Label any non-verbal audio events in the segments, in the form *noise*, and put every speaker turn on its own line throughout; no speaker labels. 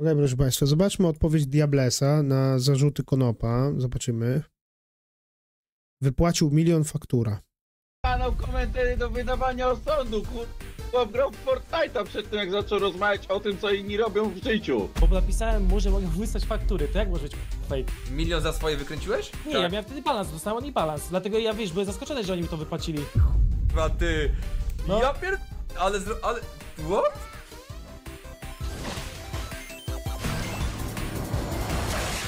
Ok, proszę Państwa, zobaczmy odpowiedź Diablesa na zarzuty Konopa. Zobaczymy. Wypłacił milion faktura.
Kanał komentarze do wydawania
osądu, kurwa, grał w Fortnite'a przed tym, jak zaczął rozmawiać o tym, co inni robią w życiu. Bo napisałem mu, że mogę wysłać faktury, to jak może być fake? Milion za swoje wykręciłeś? Nie, tak. ja miałem wtedy balans, dostałem oni balans, dlatego ja, wiesz, byłem zaskoczony, że oni mi to wypłacili.
Chyba ty, no. ja pier... ale, ale, what?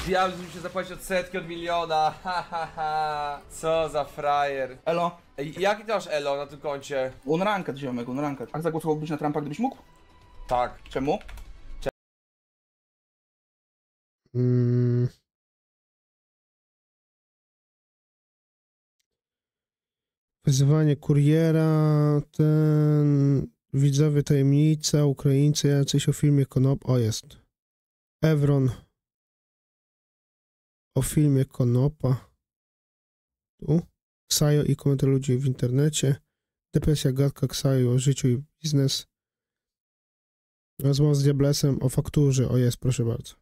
Diabli musi zapłacić od setki, od miliona. Ha, ha, ha. Co za frajer. Elo, Jaki ty masz elo na tym koncie? unranked ziomek, unranked. A zagłosowałbyś na Trumpa, gdybyś mógł? Tak. Czemu?
Mm.
Wyzwanie kuriera, ten... Widzowie tajemnica, Ukraińcy jacyś o filmie Konop... O, jest. Evron o filmie Konopa. Tu. Ksajo i komentarze ludzi w internecie. Depresja gadka Ksajo o życiu i biznes. Rozmowa z Diablesem o fakturze. O jest, proszę bardzo.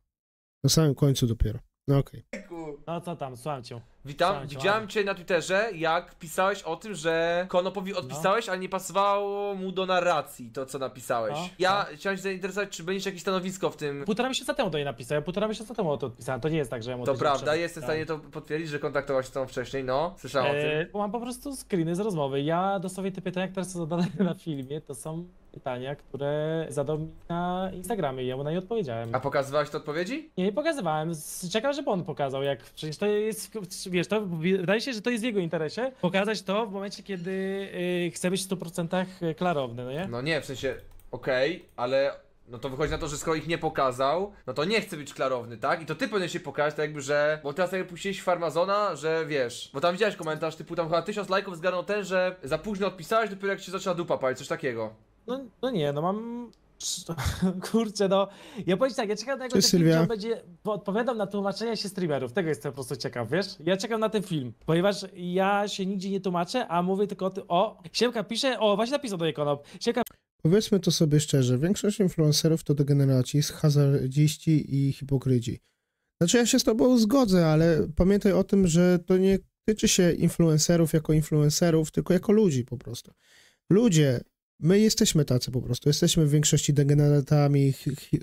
Na samym końcu dopiero. No okej.
Okay. No co tam, słucham cię.
Witam, Cześć, widziałem cię na Twitterze, jak pisałeś o tym, że Konopowi no. odpisałeś, no. ale nie pasowało mu do narracji to, co napisałeś. No, ja no. chciałem się zainteresować, czy będziesz jakieś stanowisko w tym...
Półtora miesiąca temu to nie napisałem, półtora miesiąca temu to odpisałem, to nie jest tak, że ja mu To prawda, przemyślałem. jestem w no. stanie
to potwierdzić, że kontaktowałeś się z tą wcześniej, no, słyszałem eee, o tym. Eee,
mam po prostu screeny z rozmowy, ja dosłownie te pytania, które są zadane *laughs* na filmie, to są pytania, które zadał mi na Instagramie i ja mu na nie odpowiedziałem. A pokazywałeś te odpowiedzi? Nie, nie pokazywałem, czekam, żeby on pokazał, jak przecież to jest wiesz, to wydaje się, że to jest w jego interesie, pokazać to w momencie, kiedy yy, chce być w 100% y, klarowny, no nie? No
nie, w sensie, okej, okay, ale no to wychodzi na to, że skoro ich nie pokazał, no to nie chce być klarowny, tak? I to ty powinieneś się pokazać, tak jakby, że... Bo teraz tak jak puściłeś Farmazona, że wiesz... Bo tam widziałeś komentarz typu tam chyba tysiąc lajków zgarnął ten, że za późno odpisałeś, dopiero jak się zaczęła
dupa palić, coś takiego. No, no nie, no mam *laughs* Kurczę, no. Ja powiem tak, ja czekam na jego Cześć, film, on będzie odpowiadał na tłumaczenia się streamerów. Tego jestem po prostu ciekaw, wiesz? Ja czekam na ten film, ponieważ ja się nigdzie nie tłumaczę, a mówię tylko o tym. O, Siemka pisze, o, właśnie napisał do niej konop. Siemka
Powiedzmy to sobie szczerze, większość influencerów to degeneraci, hazardziści i hipokryci. Znaczy ja się z tobą zgodzę, ale pamiętaj o tym, że to nie tyczy się influencerów jako influencerów, tylko jako ludzi po prostu. Ludzie My jesteśmy tacy po prostu. Jesteśmy w większości degeneratami,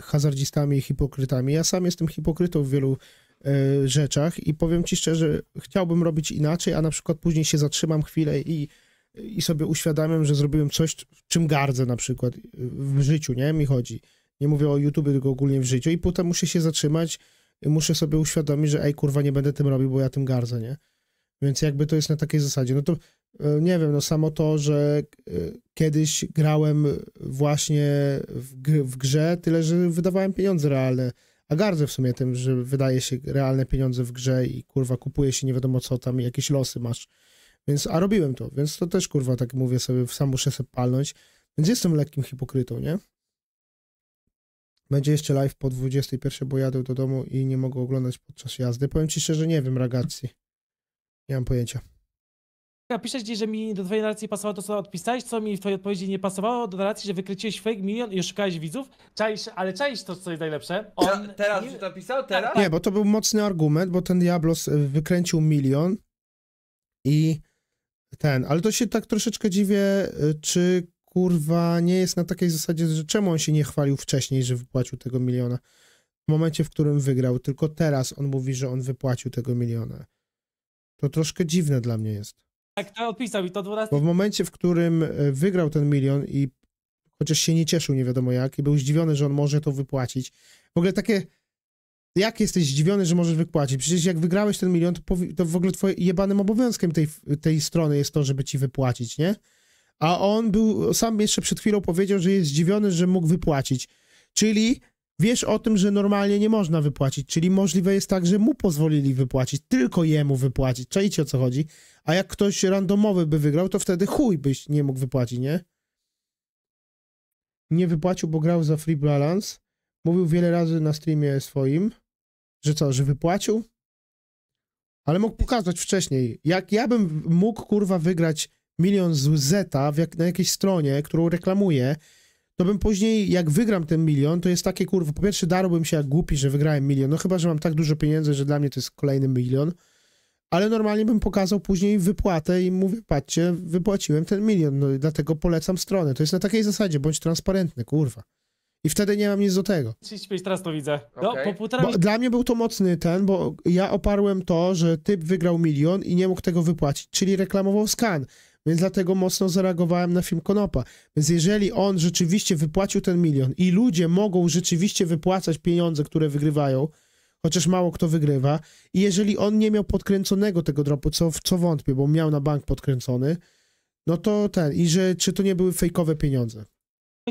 hazardzistami, hipokrytami. Ja sam jestem hipokrytą w wielu y, rzeczach i powiem ci szczerze, chciałbym robić inaczej, a na przykład później się zatrzymam chwilę i, i sobie uświadamiam, że zrobiłem coś, czym gardzę na przykład e, w życiu, nie? Mi chodzi. Nie mówię o YouTube, tylko ogólnie w życiu i potem muszę się zatrzymać, muszę sobie uświadomić, że ej, kurwa, nie będę tym robił, bo ja tym gardzę, nie? Więc jakby to jest na takiej zasadzie. No to e, nie wiem, no samo to, że e, kiedyś grałem właśnie w, grze, tyle że wydawałem pieniądze realne. A gardzę w sumie tym, że wydaje się realne pieniądze w grze i kurwa kupuje się nie wiadomo co tam, jakieś losy masz. Więc, a robiłem to, więc to też kurwa tak mówię sobie, sam muszę sobie palnąć. Więc jestem lekkim hipokrytą, nie? Będzie jeszcze live po 21, bo jadę do domu i nie mogę oglądać podczas jazdy. Powiem ci szczerze, nie wiem, ragacji. Nie mam pojęcia.
Ja piszesz gdzieś, że mi do twojej narracji pasowało to, co odpisałeś, co mi w twojej odpowiedzi nie pasowało, do narracji, że wykręciłeś fake milion i szukałeś widzów, czaisz, ale czaisz to, co jest najlepsze. On... teraz nie... to pisał? Tak, teraz?
Nie, bo to był mocny argument, bo ten Diablos e, wykręcił milion i ten, ale to się tak troszeczkę dziwię, e, czy kurwa nie jest na takiej zasadzie, że czemu on się nie chwalił wcześniej, że wypłacił tego miliona w momencie, w którym wygrał, tylko teraz on mówi, że on wypłacił tego miliona. To troszkę dziwne dla mnie jest.
Tak, to opisał i to 12.
Bo w momencie, w którym e, wygrał ten milion i chociaż się nie cieszył nie wiadomo jak i był zdziwiony, że on może to wypłacić. W ogóle takie, jak jesteś zdziwiony, że możesz wypłacić? Przecież jak wygrałeś ten milion, to, to w ogóle twoim jebanym obowiązkiem tej, tej strony jest to, żeby ci wypłacić, nie? A on był, sam jeszcze przed chwilą powiedział, że jest zdziwiony, że mógł wypłacić. Czyli wiesz o tym, że normalnie nie można wypłacić, czyli możliwe jest tak, że mu pozwolili wypłacić, tylko jemu wypłacić, czajcie o co chodzi, a jak ktoś randomowy by wygrał, to wtedy chuj byś nie mógł wypłacić, nie? Nie wypłacił, bo grał za free balance, mówił wiele razy na streamie swoim, że co, że wypłacił, ale mógł pokazać wcześniej, jak ja bym mógł, kurwa, wygrać milion z zeta jak, na jakiejś stronie, którą reklamuję, to bym później, jak wygram ten milion, to jest takie kurwa, po pierwsze darłbym się jak głupi, że wygrałem milion, no chyba, że mam tak dużo pieniędzy, że dla mnie to jest kolejny milion, ale normalnie bym pokazał później wypłatę i mówię, patrzcie, wypłaciłem ten milion, no dlatego polecam stronę. To jest na takiej zasadzie, bądź transparentny, kurwa. I wtedy nie mam nic do tego.
35, teraz to widzę. No, okay. po półtora... bo dla
mnie był to mocny ten, bo ja oparłem to, że typ wygrał milion i nie mógł tego wypłacić, czyli reklamował skan. Więc dlatego mocno zareagowałem na film Konopa. Więc jeżeli on rzeczywiście wypłacił ten milion i ludzie mogą rzeczywiście wypłacać pieniądze, które wygrywają, chociaż mało kto wygrywa, i jeżeli on nie miał podkręconego tego dropu, co, co wątpię, bo miał na bank podkręcony, no to ten, i że czy to nie były fejkowe pieniądze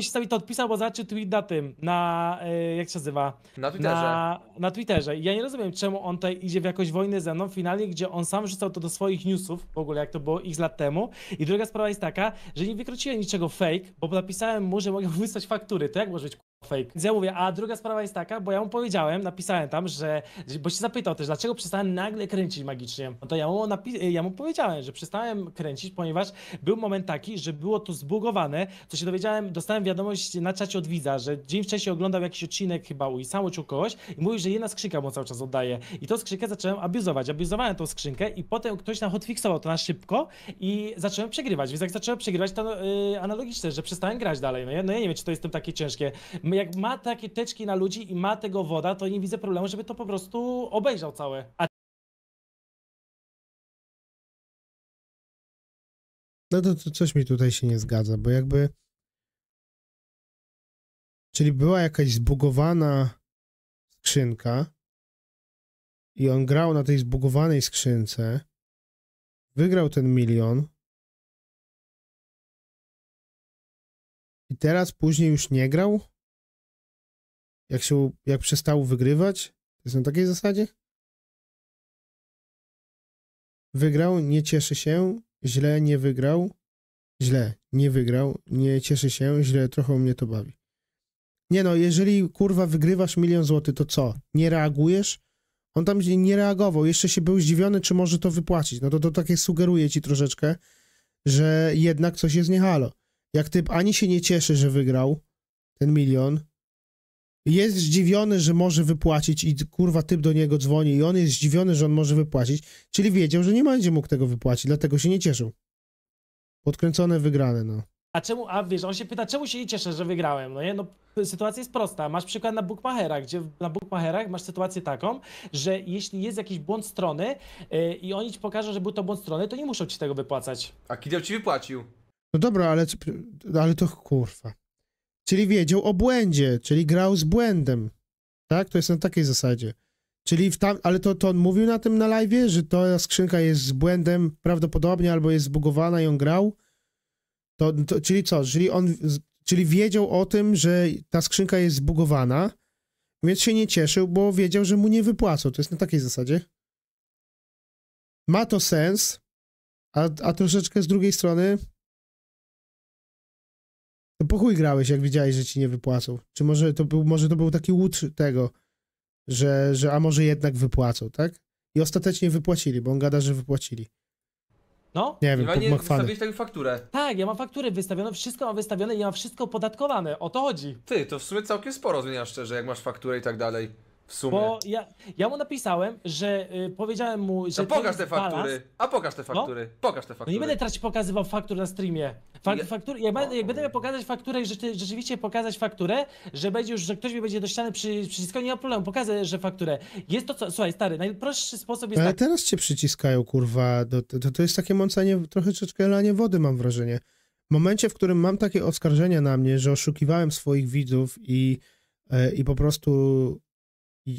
się sobie to odpisał, bo zobaczył tweet na tym, na, e, jak się nazywa? Na Twitterze. Na, na Twitterze. I ja nie rozumiem, czemu on tutaj idzie w jakąś wojnę ze mną finalnie, gdzie on sam rzucał to do swoich newsów, w ogóle jak to było ich lat temu. I druga sprawa jest taka, że nie wykroczyłem niczego fake, bo napisałem mu, że mogę wysłać faktury. To jak może być fake. Więc ja mówię, a druga sprawa jest taka, bo ja mu powiedziałem, napisałem tam, że, bo się zapytał też, dlaczego przestałem nagle kręcić magicznie. No to ja mu, napi- ja mu powiedziałem, że przestałem kręcić, ponieważ był moment taki, że było to zbugowane, co się dowiedziałem, dostałem wiadomość na czacie od widza, że dzień wcześniej oglądał jakiś odcinek chyba u Isamu czy u kogoś i mówił, że jedna skrzynka mu cały czas oddaje. I tą skrzynkę zacząłem abuzować, abuzowałem tą skrzynkę i potem ktoś nam hotfixował to na szybko i zacząłem przegrywać. Więc jak zacząłem przegrywać, to yy, analogiczne, że przestałem grać dalej. No ja, no ja nie wiem, czy to jest takie ciężkie. My jak ma takie teczki na ludzi i ma tego woda, to nie widzę problemu, żeby to po prostu obejrzał całe. A
No to, to coś mi tutaj się nie zgadza, bo jakby. Czyli była jakaś zbugowana skrzynka i on grał na tej zbugowanej skrzynce, wygrał ten milion i teraz później już nie grał? jak się, jak przestał wygrywać, to jest na takiej zasadzie? Wygrał, nie cieszy się, źle nie wygrał, źle nie wygrał, nie cieszy się, źle trochę mnie to bawi. Nie no, jeżeli kurwa wygrywasz milion złotych, to co? Nie reagujesz? On tam nie reagował, jeszcze się był zdziwiony, czy może to wypłacić. No to, to takie sugeruje ci troszeczkę, że jednak coś jest niehalo. Jak typ ani się nie cieszy, że wygrał ten milion, jest zdziwiony, że może wypłacić i kurwa typ do niego dzwoni i on jest zdziwiony, że on może wypłacić, czyli wiedział, że nie będzie mógł tego wypłacić, dlatego się nie cieszył. Podkręcone, wygrane, no.
A czemu, a wiesz, on się pyta, czemu się nie cieszę, że wygrałem, no nie? No, sytuacja jest prosta. Masz przykład na Bookmachera, gdzie na Bookmacherach masz sytuację taką, że jeśli jest jakiś błąd strony yy, i oni ci pokażą, że był to błąd strony, to nie muszą ci tego wypłacać. A Kideł ci wypłacił.
No dobra, ale, ale to kurwa czyli wiedział o błędzie, czyli grał z błędem. Tak? To jest na takiej zasadzie. Czyli w tam, ale to, to on mówił na tym na live, że ta skrzynka jest z błędem prawdopodobnie albo jest zbugowana i on grał. To, to, czyli co? Czyli on czyli wiedział o tym, że ta skrzynka jest zbugowana, więc się nie cieszył, bo wiedział, że mu nie wypłacą. To jest na takiej zasadzie. Ma to sens, a, a troszeczkę z drugiej strony to po chuj grałeś, jak widziałeś, że ci nie wypłacą. Czy może to był, może to był taki łód tego, że, że a może jednak wypłacą, tak? I ostatecznie wypłacili, bo on gada, że wypłacili.
No?
Nie wiem, nie wystawiłeś
taką fakturę. Tak, ja mam faktury wystawione, wszystko mam wystawione i ja mam wszystko opodatkowane, o to chodzi.
Ty, to w sumie całkiem sporo zmienia szczerze, jak masz fakturę i tak dalej. W sumie. Bo
ja, ja mu napisałem, że y, powiedziałem mu, że. No pokaż te faktury! A pokaż te no. faktury! Pokaż te No nie będę teraz pokazywał faktur na streamie. Fak, Ja- faktur, jak, będę, jak będę miał pokazać fakturę i rzeczy- rzeczywiście pokazać fakturę, że będzie już, że ktoś mi będzie do ściany przy, przyciskał, nie ma problemu, pokażę, że fakturę. Jest to co, słuchaj, stary, najprostszy sposób jest Ale tak. teraz
cię przyciskają, kurwa. To, to, to jest takie mącanie, trochę troszeczkę lanie wody, mam wrażenie. W momencie, w którym mam takie oskarżenia na mnie, że oszukiwałem swoich widzów i, e, i po prostu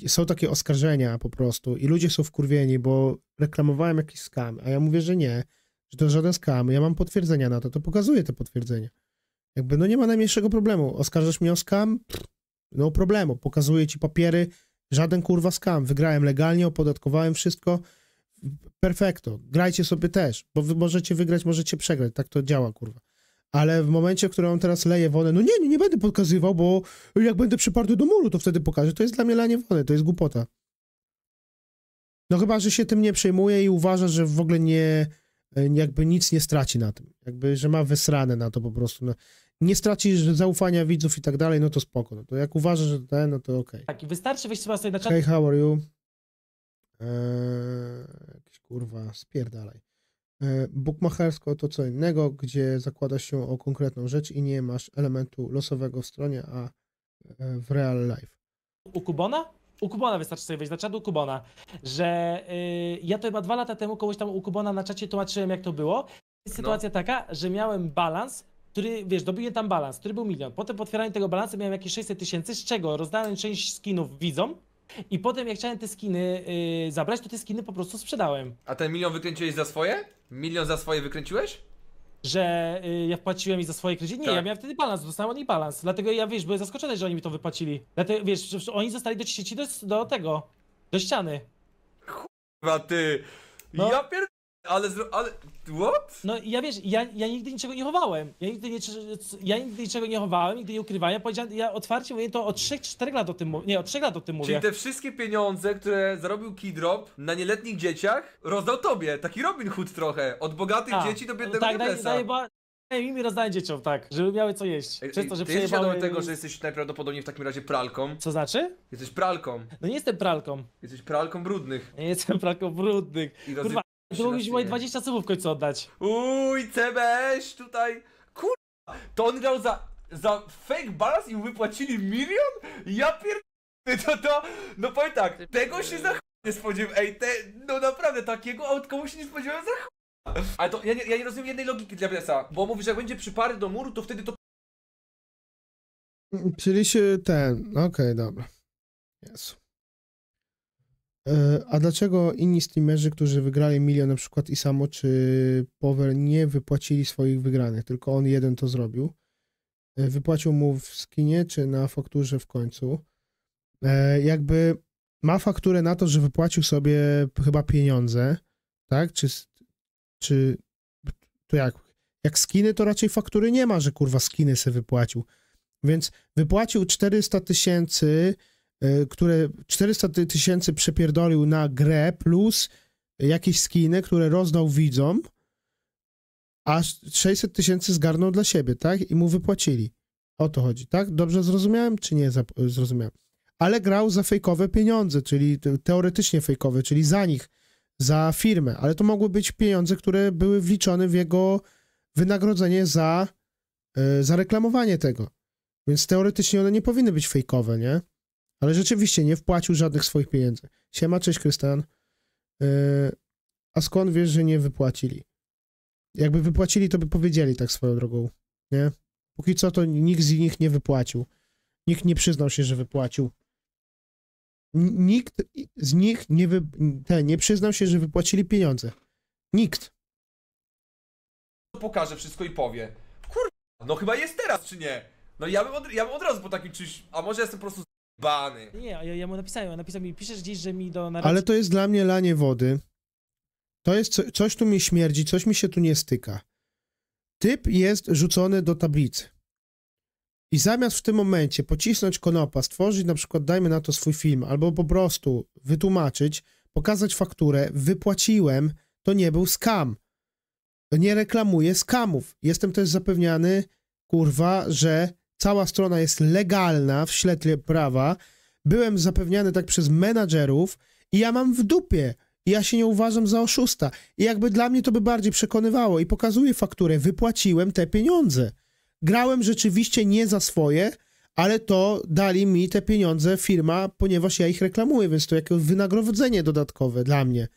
są takie oskarżenia po prostu i ludzie są wkurwieni, bo reklamowałem jakiś skam, a ja mówię, że nie, że to żaden skam, ja mam potwierdzenia na to, to pokazuję te potwierdzenia. Jakby no nie ma najmniejszego problemu, oskarżasz mnie o skam, no problemu, pokazuję ci papiery, żaden kurwa skam, wygrałem legalnie, opodatkowałem wszystko, perfekto, grajcie sobie też, bo wy możecie wygrać, możecie przegrać, tak to działa kurwa ale w momencie, w którym on teraz leje wodę, no nie, nie, nie będę pokazywał, bo jak będę przyparty do muru, to wtedy pokażę. To jest dla mnie lanie wody, to jest głupota. No chyba, że się tym nie przejmuje i uważa, że w ogóle nie, jakby nic nie straci na tym. Jakby, że ma wysrane na to po prostu. No, nie straci zaufania widzów i tak dalej, no to spoko. No, to jak uważa, że ten, no to okej. Okay. Tak, i wystarczy
wejść sobie na czat. Hey, how
are you? Eee, jakieś kurwa, spierdalaj. E, bookmachersko to co innego, gdzie zakłada się o konkretną rzecz i nie masz elementu losowego w stronie, a e, w real life.
U Kubona? U Kubona wystarczy sobie wejść, na czat u Kubona, że yy, ja to chyba dwa lata temu kogoś tam u Kubona na czacie tłumaczyłem jak to było. Jest no. sytuacja no. taka, że miałem balans, który, wiesz, dobiłem tam balans, który był milion. Potem po otwieraniu tego balansu miałem jakieś 600 tysięcy, z czego rozdałem część skinów widzom, i potem jak chciałem te skiny y, zabrać, to te skiny po prostu sprzedałem.
A ten milion wykręciłeś za swoje? Milion za swoje wykręciłeś?
Że y, ja wpłaciłem ich za swoje kredyty. Nie, Tak. ja miałem wtedy balans, dostałem od nich balans. Dlatego ja wiesz, byłem zaskoczony, że oni mi to wypłacili. Dlatego wiesz, że oni zostali do do, do tego, do ściany. Chyba ty. No. Ja pier... Ale, zro- ale, what? No ja wiesz, ja, ja nigdy niczego nie chowałem. Ja nigdy, nie, ja nigdy niczego nie chowałem, nigdy nie ukrywałem. Ja, powiedziałem, ja otwarcie mówię to od 3-4 lat o tym mówię. Nie, od 3 lat o tym Czyli te wszystkie pieniądze, które zarobił Kidrop na nieletnich dzieciach, rozdał tobie.
Taki Robin Hood trochę. Od bogatych A, dzieci do biednego tak, daj, daj, ba-
daj im i rozdaję dzieciom, tak, żeby miały co jeść. Często, to, że Ty jesteś świadomy tego, że
jesteś najprawdopodobniej w takim razie pralką. Co znaczy? Jesteś pralką. No nie jestem pralką. Jesteś pralką brudnych. Nie jestem pralką brudnych. I Kurwa, to mogliś moje 20 subów w końcu oddać. Uj, CBS tutaj. Kurwa, to on grał za, za fake balans i mu wypłacili milion? Ja pier... *laughs* To, to, no powiem tak, tego się za nie spodziewałem. Ej, te, no naprawdę, takiego outcome'u się nie spodziewałem za Ale to, ja nie, ja nie rozumiem jednej logiki dla Blesa, bo mówisz, że jak będzie przypary do muru, to wtedy to...
Czyli się ten, no okej, okay, dobra. Jezu. E, a dlaczego inni streamerzy, którzy wygrali milion na przykład i samo czy Power nie wypłacili swoich wygranych, tylko on jeden to zrobił? E, wypłacił mu w skinie czy na fakturze w końcu? E, jakby ma fakturę na to, że wypłacił sobie chyba pieniądze, tak? Czy, czy to jak? Jak skiny, to raczej faktury nie ma, że kurwa skiny se wypłacił. Więc wypłacił 400 tysięcy E, które 400 tysięcy przepierdolił na grę plus jakieś skiny, które rozdał widzom, a 600 tysięcy zgarnął dla siebie, tak? I mu wypłacili. O to chodzi, tak? Dobrze zrozumiałem, czy nie zrozumiałem? Ale grał za fejkowe pieniądze, czyli teoretycznie fejkowe, czyli za nich, za firmę. Ale to mogły być pieniądze, które były wliczone w jego wynagrodzenie za, e, za reklamowanie tego. Więc teoretycznie one nie powinny być fejkowe, nie? Ale rzeczywiście nie wpłacił żadnych swoich pieniędzy. Siema, cześć Krystian. Yy, e, a skąd wiesz, że nie wypłacili? Jakby wypłacili, to by powiedzieli tak swoją drogą, nie? Póki co to nikt z nich nie wypłacił. Nikt nie przyznał się, że wypłacił. Nikt z nich nie, wy... Te, nie przyznał się, że wypłacili pieniądze.
Nikt. Pokaże wszystko i powie. Kurwa, no chyba jest teraz, czy nie? No ja bym od, ja bym od razu po takim czymś, a może jestem po prostu Bany. Nie,
ja, ja mu napisałem, on napisałem mi, piszesz gdzieś, że mi do... Narracji... Ale to
jest dla mnie lanie wody. To jest, co, coś tu mi śmierdzi, coś mi się tu nie styka. Typ jest rzucony do tablicy. I zamiast w tym momencie pocisnąć konopa, stworzyć na przykład, dajmy na to swój film, albo po prostu wytłumaczyć, pokazać fakturę, wypłaciłem, to nie był skam. Nie reklamuję skamów. Jestem też zapewniany, kurwa, że cała strona jest legalna w śledztwie prawa. Byłem zapewniany tak przez menadżerów i ja mam w dupie. Ja się nie uważam za oszusta. I jakby dla mnie to by bardziej przekonywało i pokazuję fakturę. Wypłaciłem te pieniądze. Grałem rzeczywiście nie za swoje, ale to dali mi te pieniądze firma, ponieważ ja ich reklamuję, więc to jakieś wynagrodzenie dodatkowe dla mnie.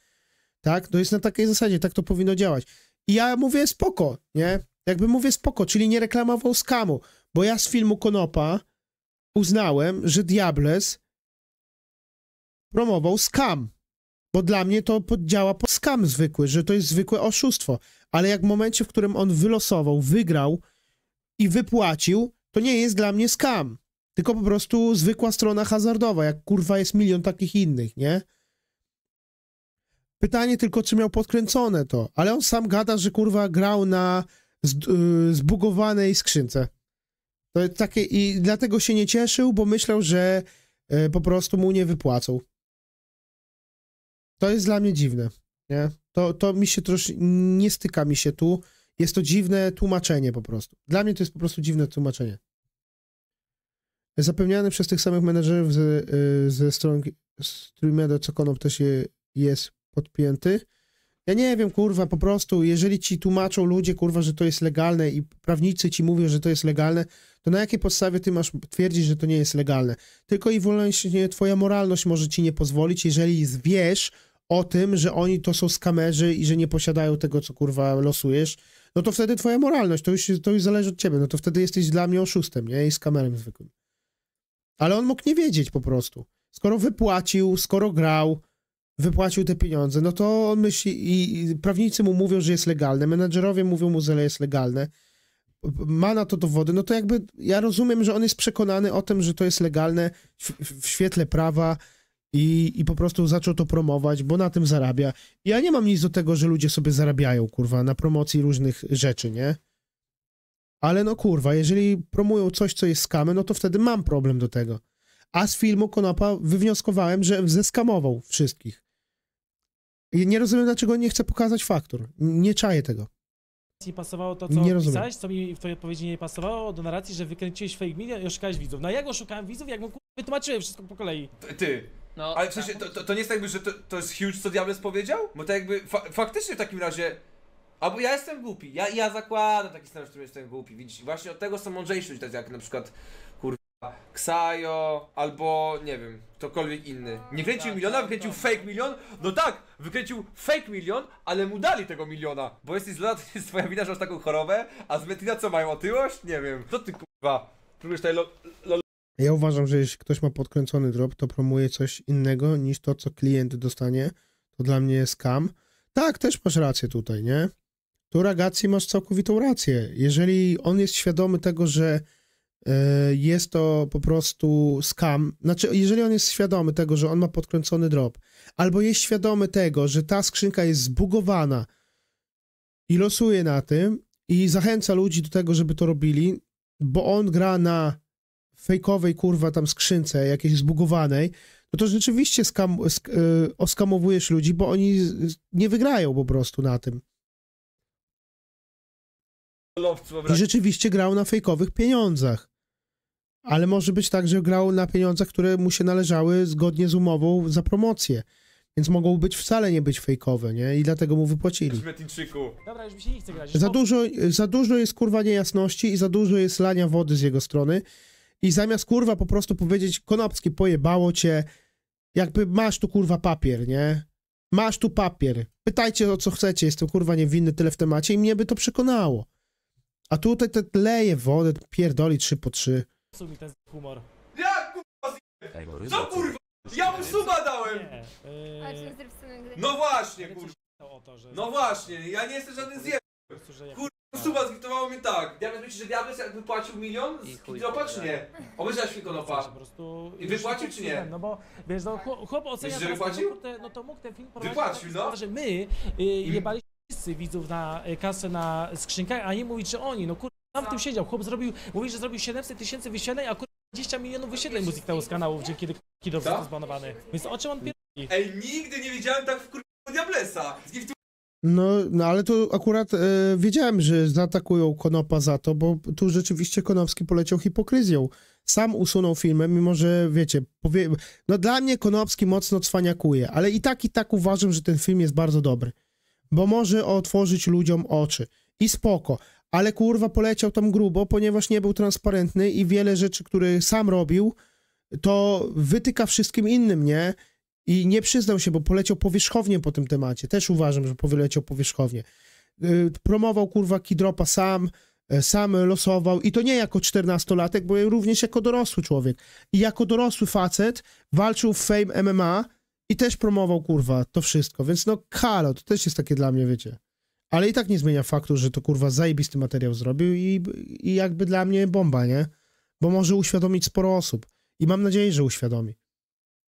Tak? To no jest na takiej zasadzie, tak to powinno działać. I ja mówię spoko, nie? Jakby mówię spoko, czyli nie reklamował skamu. Bo ja z filmu Konopa uznałem, że Diables promował scam. Bo dla mnie to działa po scam zwykły, że to jest zwykłe oszustwo. Ale jak w momencie, w którym on wylosował, wygrał i wypłacił, to nie jest dla mnie scam. Tylko po prostu zwykła strona hazardowa, jak kurwa jest milion takich innych, nie? Pytanie tylko, czy miał podkręcone to, ale on sam gada, że kurwa grał na y, zbugowanej skrzynce. To e, takie i dlatego się nie cieszył, bo myślał, że e, po prostu mu nie wypłacą. To jest dla mnie dziwne, nie? To, to mi się troszkę, nie styka mi się tu. Jest to dziwne tłumaczenie po prostu. Dla mnie to jest po prostu dziwne tłumaczenie. Zapewniany przez tych samych menedżerów ze, ze strony Streamera, co Konop też je, jest podpięty. Ja nie wiem, kurwa, po prostu, jeżeli ci tłumaczą ludzie, kurwa, że to jest legalne i prawnicy ci mówią, że to jest legalne, to na jakiej podstawie ty masz twierdzić, że to nie jest legalne? Tylko i wyłącznie twoja moralność może ci nie pozwolić, jeżeli wiesz o tym, że oni to są skamerzy i że nie posiadają tego, co kurwa losujesz, no to wtedy twoja moralność, to już, to już zależy od ciebie, no to wtedy jesteś dla mnie oszustem, nie? I skamerem zwykłym. Ale on mógł nie wiedzieć po prostu. Skoro wypłacił, skoro grał, wypłacił te pieniądze, no to on myśli i prawnicy mu mówią, że jest legalne, menadżerowie mówią mu, że jest legalne, ma na to dowody, no to jakby ja rozumiem, że on jest przekonany o tym, że to jest legalne w świetle prawa i, i po prostu zaczął to promować, bo na tym zarabia. Ja nie mam nic do tego, że ludzie sobie zarabiają, kurwa, na promocji różnych rzeczy, nie? Ale no kurwa, jeżeli promują coś, co jest skamem, no to wtedy mam problem do tego. A z filmu Konopa wywnioskowałem, że zeskamował wszystkich. Nie rozumiem, dlaczego nie chcę pokazać faktur. Nie czaję tego.
Nie pasowało to, co nie pisałeś, co mi w twojej odpowiedzi nie pasowało, do narracji, że wykręciłeś fake media i oszukałeś widzów. No jak oszukałem widzów, jak mu wytłumaczyłem wszystko po kolei. Ty,
no, ale w sensie, tak. to, to, to, nie jest tak jakby, że to, to jest huge, co Diables powiedział? Bo to jakby, fa faktycznie w takim razie... Albo ja jestem głupi, ja, ja zakładam taki scenariusz, w którym jestem głupi, widzisz? Właśnie od tego są mądrzejsi ludzie, tak jak na przykład Ksajo, albo nie wiem, cokolwiek inny. Nie kręcił miliona, wykręcił fake milion? No tak, wykręcił fake milion, ale mu dali tego miliona. Bo jesteś z lat, *laughs* jest twoja wina, że masz taką chorobę, a z Metina co mają, otyłość? Nie wiem. Co ty kurwa, próbujesz tutaj lo, lo...
Ja uważam, że jeśli ktoś ma podkręcony drop, to promuje coś innego niż to, co klient dostanie. To dla mnie jest scam. Tak, też masz rację tutaj, nie? Tu ragacji masz całkowitą rację. Jeżeli on jest świadomy tego, że E, jest to po prostu scam. Znaczy, jeżeli on jest świadomy tego, że on ma podkręcony drop, albo jest świadomy tego, że ta skrzynka jest zbugowana i losuje na tym i zachęca ludzi do tego, żeby to robili, bo on gra na fejkowej, kurwa, tam skrzynce jakiejś zbugowanej, no to rzeczywiście skam, sk, e, oskamowujesz ludzi, bo oni nie wygrają po prostu na tym. I rzeczywiście grał na fejkowych pieniądzach. Ale może być tak, że grał na pieniądzach, które mu się należały zgodnie z umową za promocję. Więc mogą być wcale nie być fejkowe, nie? I dlatego mu wypłacili.
Dobra, już mi się nie chce grać. Za dużo,
za dużo jest kurwa niejasności i za dużo jest lania wody z jego strony. I zamiast kurwa po prostu powiedzieć, Konopski pojebało cię, jakby masz tu kurwa papier, nie? Masz tu papier. Pytajcie o co chcecie, jestem kurwa niewinny tyle w temacie i mnie by to przekonało. A tutaj te leje wodę, pierdoli 3 po
3. Co mi ten humor.
Jak kurwa z... Co kurwa? Ja mu suba dałem! Y- Ale czy yy, jest gry? No właśnie kurwa, no właśnie, ja nie jestem żaden zjeb. po prostu, Suba zgiftowało mnie tak. Diabeł myśli, że Diabeł jak wypłacił
milion I z Kidropa czy nie? Obejrzałeś Że Kidropa.
I wypłacił, czy nie? No
bo, wiesz, no, chłop chłop ocenia... Myślisz, że teraz, tak, wypłacił? No, to mógł ten film... prowadzić Wypłacił, no. Że my y, jebaliśmy tysięcy widzów na e, kasę na skrzynkach, a nie mówić, że oni, no kurde, tam w tym siedział, chłop zrobił, mówi, że zrobił 700 tysięcy wyświetleń, a kurde 20 milionów wyświetleń mu tego z kanałów, dzięki kiedy Kidow zbanowany. Więc o czym on pierdoli? Ej, nigdy nie widziałem tak w kurwa Diablesa!
No, no ale to akurat e, wiedziałem, że zaatakują Konopa za to, bo tu rzeczywiście Konopski poleciał hipokryzją. Sam usunął filmy, mimo że wiecie, powie... no dla mnie Konopski mocno cwaniakuje, ale i tak, i tak uważam, że ten film jest bardzo dobry bo może otworzyć ludziom oczy. I spoko. Ale kurwa poleciał tam grubo, ponieważ nie był transparentny i wiele rzeczy, które sam robił, to wytyka wszystkim innym, nie? I nie przyznał się, bo poleciał powierzchownie po tym temacie. Też uważam, że poleciał powierzchownie. Y, promował kurwa Kidropa sam, e, sam losował i to nie jako 14-latek, bo również jako dorosły człowiek. I jako dorosły facet walczył w Fame MMA, i też promował, kurwa, to wszystko. Więc no, Kalo, to też jest takie dla mnie, wiecie. Ale i tak nie zmienia faktu, że to, kurwa, zajebisty materiał zrobił i, i jakby dla mnie bomba, nie? Bo może uświadomić sporo osób. I mam nadzieję, że uświadomi.